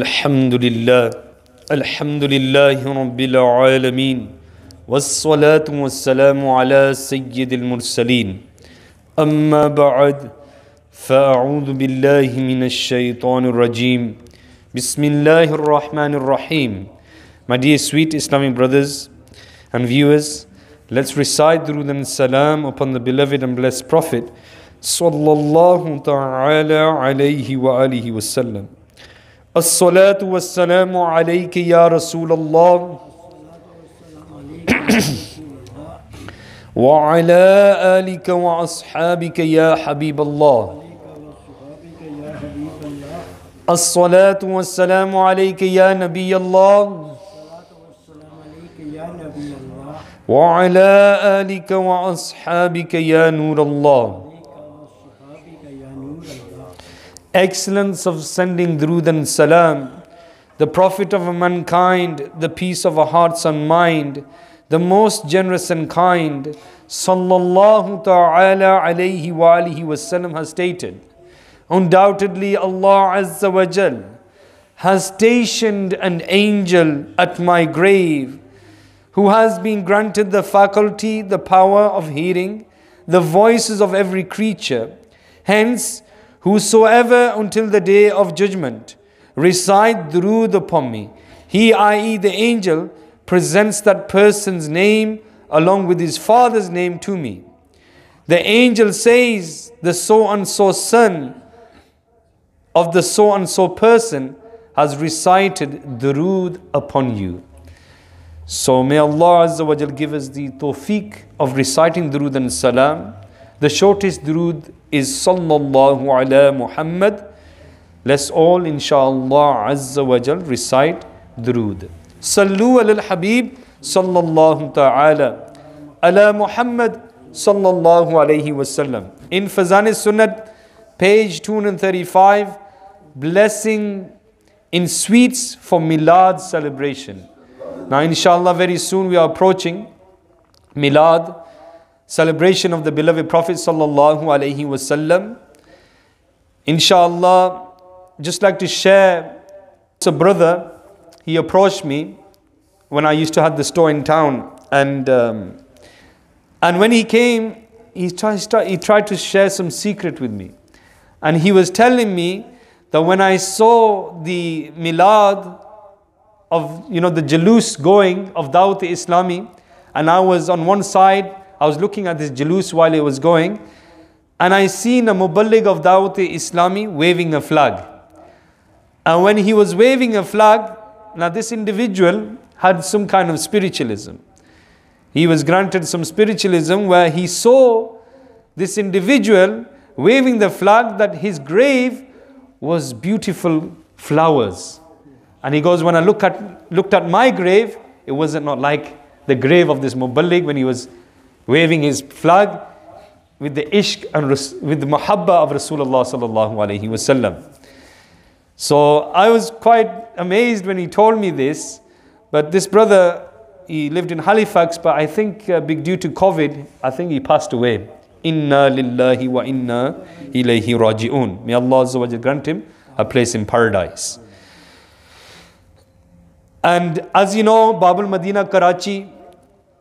الحمد لله الحمد لله رب العالمين والصلاة والسلام على سيد المرسلين أما بعد فأعوذ بالله من الشيطان الرجيم بسم الله الرحمن الرحيم My dear sweet Islamic brothers and viewers Let's recite the and Salam upon the beloved and blessed Prophet Sallallahu ta'ala alayhi wa alihi wa sallam الصلاة والسلام عليك يا رسول الله وعلى آلك وأصحابك يا حبيب الله الصلاة والسلام عليك يا نبي الله وعلى آلك وأصحابك يا نور الله excellence of sending Durud and Salam, the Prophet of mankind, the peace of our hearts and mind, the most generous and kind, Sallallahu Ta'ala alayhi wa alihi wasallam has stated, Undoubtedly Allah Azza wa Jal has stationed an angel at my grave who has been granted the faculty, the power of hearing, the voices of every creature. Hence, Whosoever until the day of judgment recite through upon me, he, i.e., the angel, presents that person's name along with his father's name to me. The angel says, The so and so son of the so and so person has recited durood upon you. So may Allah Azza wa give us the tawfiq of reciting durood and salam. The shortest durood is Sallallahu ala Muhammad. Let's all inshallah azza wa jal recite durood. Sallu ala habib Sallallahu ta'ala ala Muhammad Sallallahu alayhi wasallam. In Fazan Sunnat, page 235, blessing in sweets for Milad celebration. Now, inshallah, very soon we are approaching Milad celebration of the beloved Prophet sallallahu alaihi wasallam. Inshallah, just like to share. It's a brother. He approached me when I used to have the store in town, and um, and when he came, he tried, he tried to share some secret with me, and he was telling me that when I saw the milad of you know the jalus going of Dawat Islami, and I was on one side I was looking at this jalus while it was going, and I seen a muballigh of Dawat Islami waving a flag. And when he was waving a flag, now this individual had some kind of spiritualism. He was granted some spiritualism where he saw this individual waving the flag that his grave was beautiful flowers. And he goes, when I look at, looked at my grave, it wasn't not like the grave of this Muballigh when he was waving his flag with the ishq and with the muhabba of Rasulullah sallallahu alaihi wasallam. So I was quite amazed when he told me this, but this brother, he lived in Halifax, but I think uh, due to COVID, I think he passed away. Inna lillahi wa inna ilayhi raji'un. May Allah grant him a place in paradise. And as you know, Babul Madina Karachi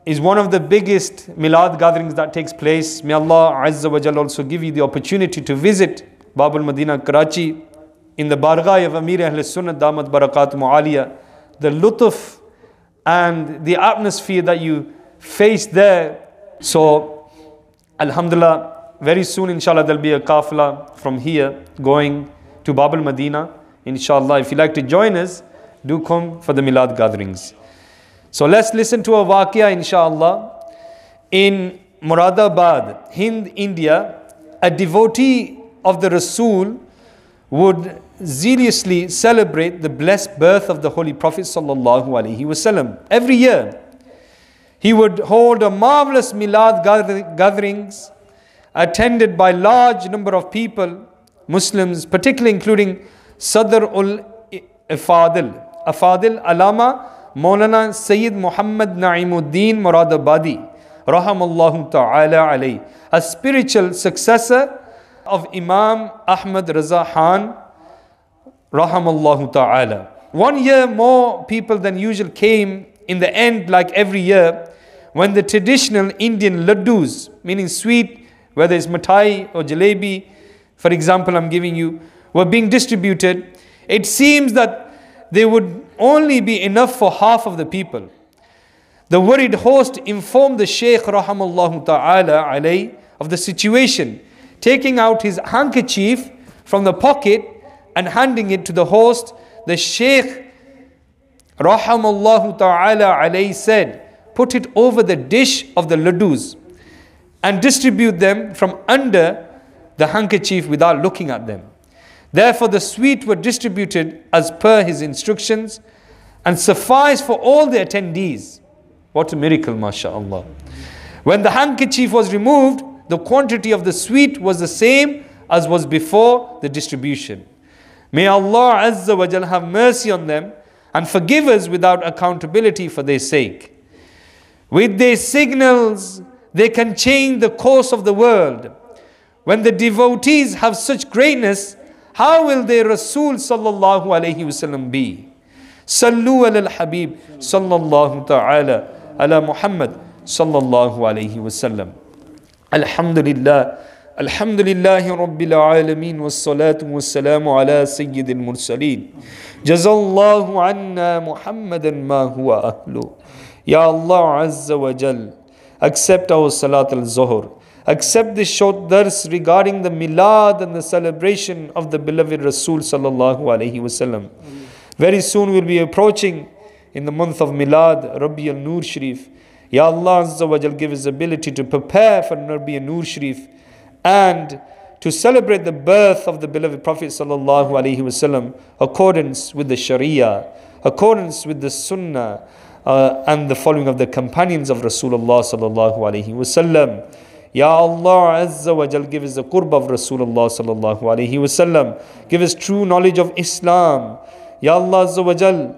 is one of the biggest milad gatherings that takes place. May Allah Azza wa Jalla also give you the opportunity to visit al Medina Karachi in the barghai of Amir Ahl Sunnah Damat Barakat Mu'aliyah. The lutuf and the atmosphere that you face there. So, Alhamdulillah, very soon, inshallah, there'll be a kafla from here going to Babul Medina. Inshallah, if you like to join us, do come for the milad gatherings. So let's listen to a waqia, inshallah. In Muradabad, Hind, India, a devotee of the Rasul would zealously celebrate the blessed birth of the Holy Prophet wasallam every year. He would hold a marvelous milad gatherings attended by large number of people, Muslims, particularly including Sadr ul Afadil, Afadil Alama Maulana Sayyid Muhammad Naimuddin Muradabadi, Rahamallahu Ta'ala alayhi, a spiritual successor of Imam Ahmad Raza Khan, Rahamallahu Ta'ala. One year more people than usual came in the end, like every year, when the traditional Indian laddus, meaning sweet, whether it's matai or jalebi, for example, I'm giving you, were being distributed. It seems that they would only be enough for half of the people. The worried host informed the Shaykh rahmahullah ta'ala alayh of the situation, taking out his handkerchief from the pocket and handing it to the host. The Shaykh rahmahullah ta'ala alayh said, put it over the dish of the ladoos and distribute them from under the handkerchief without looking at them. Therefore, the sweet were distributed as per his instructions, and suffice for all the attendees. What a miracle, mashallah. When the handkerchief was removed, the quantity of the sweet was the same as was before the distribution. May Allah Azza wa Jal have mercy on them and forgive us without accountability for their sake. With their signals, they can change the course of the world. When the devotees have such greatness, how will their Rasul sallallahu alayhi wasallam be? صلوا على الحبيب صلى الله تعالى على محمد صلى الله عليه وسلم الحمد لله الحمد لله رب العالمين والصلاة والسلام على سيد المرسلين جزا الله عنا محمدا ما هو أهله يا الله عز وجل accept our صلاة الظهر accept this short درس regarding the Milad and the celebration of the beloved Rasul sallallahu alayhi wasallam. Very soon we'll be approaching in the month of Milad, Rabbi al Nur Sharif. Ya Allah Azza wa give us ability to prepare for Rabbi al Nur Sharif and to celebrate the birth of the beloved Prophet Sallallahu Alaihi Wasallam accordance with the Sharia, accordance with the Sunnah uh, and the following of the companions of Rasulullah Sallallahu Alaihi Wasallam. Ya Allah Azza wa Jal give us the qurb of Rasulullah Sallallahu Alaihi Wasallam. Give us true knowledge of Islam. Ya Allah Azza wa Jal,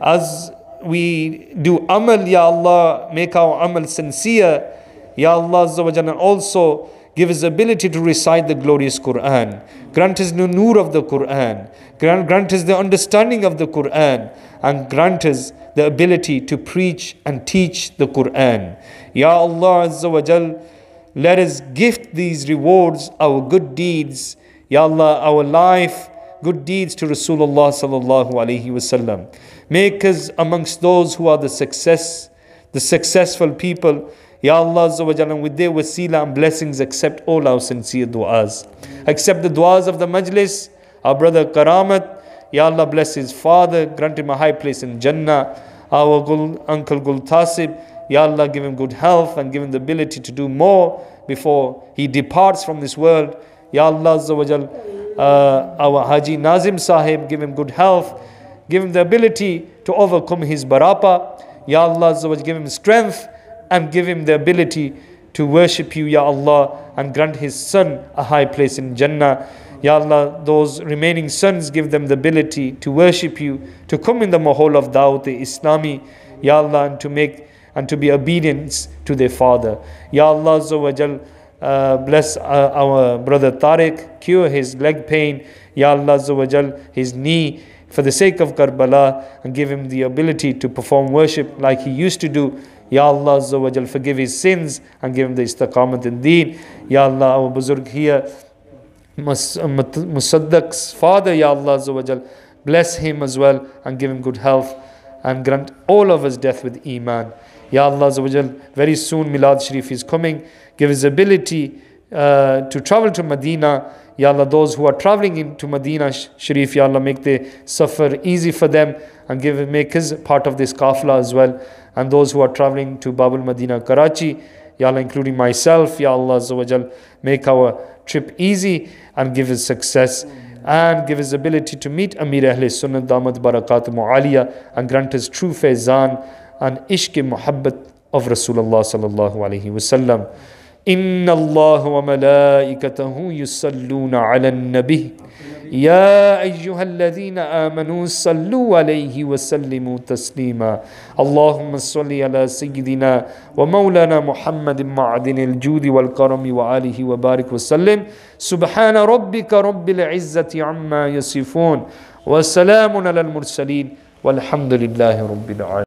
as we do amal, Ya Allah, make our amal sincere, Ya Allah Azza wa Jal, and also give us ability to recite the glorious Quran. Grant us the nur of the Quran. Grant, grant us the understanding of the Quran. And grant us the ability to preach and teach the Quran. Ya Allah Azza wa Jal, let us gift these rewards, our good deeds. Ya Allah, our life good deeds to Rasulullah sallallahu alaihi wasallam. Make us amongst those who are the success, the successful people. Ya Allah with their wasila and blessings, accept all our sincere du'as. Accept the du'as of the majlis, our brother Karamat. Ya Allah bless his father, grant him a high place in Jannah. Our uncle Gul Ya Allah give him good health and give him the ability to do more before he departs from this world. Ya Allah Azza uh, our Haji Nazim Sahib, give him good health, give him the ability to overcome his barapa. Ya Allah, give him strength and give him the ability to worship you, Ya Allah, and grant his son a high place in Jannah. Ya Allah, those remaining sons give them the ability to worship you, to come in the Mahol of Dawat Islami, Ya Allah, and to make and to be obedient to their father. Ya Allah, uh, bless uh, our brother Tariq, cure his leg pain, Ya Allah Azawajal, his knee for the sake of Karbala and give him the ability to perform worship like he used to do. Ya Allah Azawajal, forgive his sins and give him the istiqamat in deen. Ya Allah, our Buzurg here, Musaddak's father, Ya Allah Azawajal, bless him as well and give him good health and grant all of us death with Iman. Ya Allah Azawajal, very soon Milad Sharif is coming. Give his ability uh, to travel to Medina. Ya Allah, those who are traveling into Medina Sharif, Ya Allah, make the suffer easy for them and give make his part of this kafla as well. And those who are traveling to Babul Medina, Karachi, Ya Allah, including myself, Ya Allah, Azawajal, make our trip easy and give his success and give his ability to meet Amir Ahle Sunnah Damat Barakat Mu'aliyah and grant his true faith, عن عشق محبت of Rasulullah sallallahu alayhi وسلم إن الله وملائكته يصلون على النبي يا أيها الذين آمنوا صلوا عليه وسلموا تسليما اللهم صل على سيدنا ومولانا محمد معدن الجود والكرم وآله وبارك وسلم سبحان ربك رب العزة عما يصفون وسلام على المرسلين والحمد لله رب العالمين